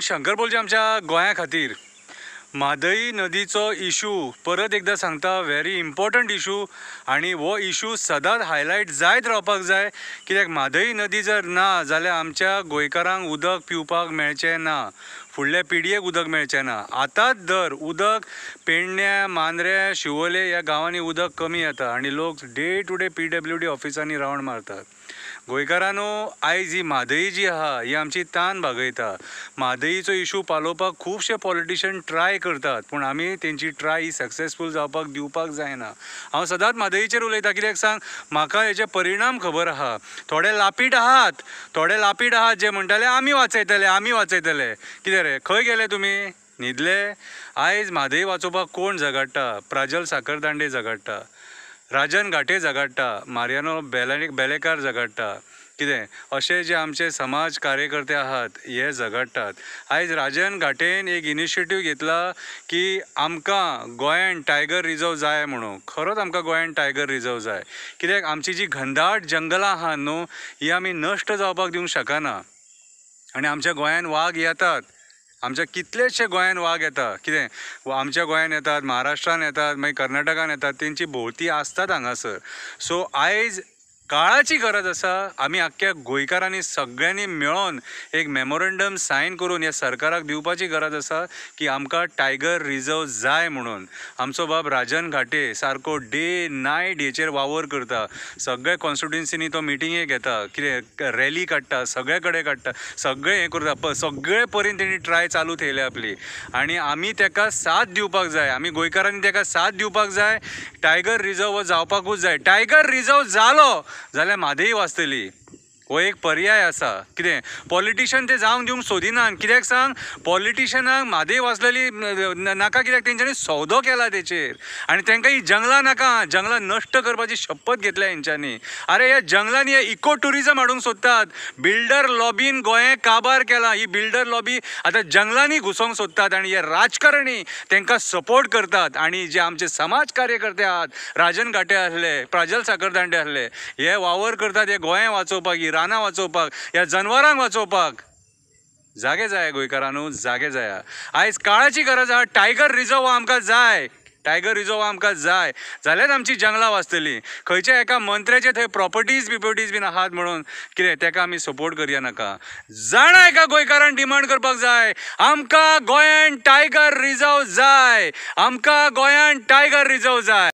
शंकर बोलचे आमच्या गोंया खातीर म्हादई नदीचो इशू परत एकदा सांगता व्हेरी इम्पॉर्टंट इशू आणि हो इशू सदांच हायलायट जायत रावपाक जाय कित्याक म्हादई नदी जर ना जाल्यार आमच्या गोंयकारांक उदक पिवपाक मेळचें ना फुडले पिडयेक उदक मेळचें ना आतांच दर उदक पेडण्या मांद्रे शिवोले ह्या गांवांनी उदक कमी येता आनी लोक day to day P W D ऑफिसांनी रावंड मारतात गोयकारांनो आयज ही म्हादयी जी आहा ही आमची तान भागयता म्हादयीचो इशू पालोवपाक खुबशे पॉलिटिशियन ट्राय करतात पूण आमी तेंची ट्राय ही सक्सेसफूल जावपाक दिवपाक जायना हांव सदांच म्हादयीचेर उलयतां कित्याक सांग म्हाका हेजे परिणाम खबर आहा थोडे लापीट आहात थोडे लापीट आहात जे म्हणटाले आमी वाचयतले आमी वाचयतले कितें रे खंय गेले तुमी न्हिदले आयज म्हादयी वाचोवपाक कोण झगाडटा प्राजल साकरदांडे झगाडटा राजन घाटे झगाडटा मारियानो बेले बेलेकार झगाडटा कितें असे जे आमचे समाज कार्यकर्ते आहात हे झगडटात आयज राजन घाटेन एक इनिशिएटीव घेतला की आमकां गोयन टायगर रिजर्व जाय म्हणून खरोच आमकां गोंयान टायगर रिजर्व जाय कित्याक आमची जी घनदाट जंगलां आहात न्हू ही आमी नश्ट जावपाक दिवंक शकना आनी आमच्या गोंयान वाघ येतात आमच्या कितलेशे गोंयान वाघ येता कितें आमच्या गोंयान येतात महाराष्ट्रान येतात मागीर कर्नाटकान येतात तेंची भोंवती आसतात हांगासर सो आयज काळाची गरज असा आम्ही अख्ख्या गोंयकारांनी सगळ्यांनी मिळून एक मेमोरेंडम सायन करून ह्या सरकाराक दिवपाची गरज आसा की आमकां टायगर रिजर्व जाय म्हणून आमचो बाब राजन घाटे सारको डे नायट हेचेर वावर करता सगळे कॉन्स्टिट्युएन्सीनी तो मिटिंगे घेता कितें रॅली काडटा सगळे कडेन काडटा सगळें हें करता प सगळे परेन तेणी ट्राय चालू थेयल्या आपली आनी आमी तेका साथ दिवपाक जाय आमी गोंयकारांनी तेका साथ दिवपाक जाय टायगर रिजर्व हो जावपाकूच जाय टायगर रिजर्व जालो जाल्यार म्हादय वाचतली हो एक पर्याय आसा कितें पॉलिटिशन ते जावंक दिवंक सोदिनान कित्याक सांग पॉलिटिशनांक म्हादय वाचलेली नाका कित्याक तेंच्यांनी सौदो केला तेचेर आनी तेंकां ही जंगलां नाका जंगलां नश्ट करपाची शपथ घेतल्या हेंच्यांनी अरे ह्या जंगलांनी हे इको टुरिजम हाडूंक सोदतात बिल्डर लॉबीन गोंय काबार केला ही बिल्डर लॉबी आतां जंगलांनी घुसोवंक सोदतात आनी हे राजकारणी तेंकां सपोर्ट करतात आनी जे आमचे समाज कार्यकर्ते आहात राजन घाटे आसले प्राजल साकरदांडे आसले हे वावर करतात हे गोंय वाचोवपाक ही रानां वाचोवपाक ह्या जनवरांक वाचोवपाक जागे जाया गोंयकारांनो जागे जाया आयज काळाची गरज आहा टायगर रिझर्व आमकां जाय टायगर रिझर्व आमकां जाय जाल्यार आमची जंगलां वाचतलीं खंयच्या एका मंत्र्याचे थंय प्रॉपर्टीज बिपर्टीज बीन आहात म्हणून कितें तेका आमी सपोर्ट करया नाका जाणा एका गोंयकारान डिमांड करपाक जाय आमकां गोंयांत टायगर रिझर्व जाय आमकां गोंयांत टायगर रिझर्व जाय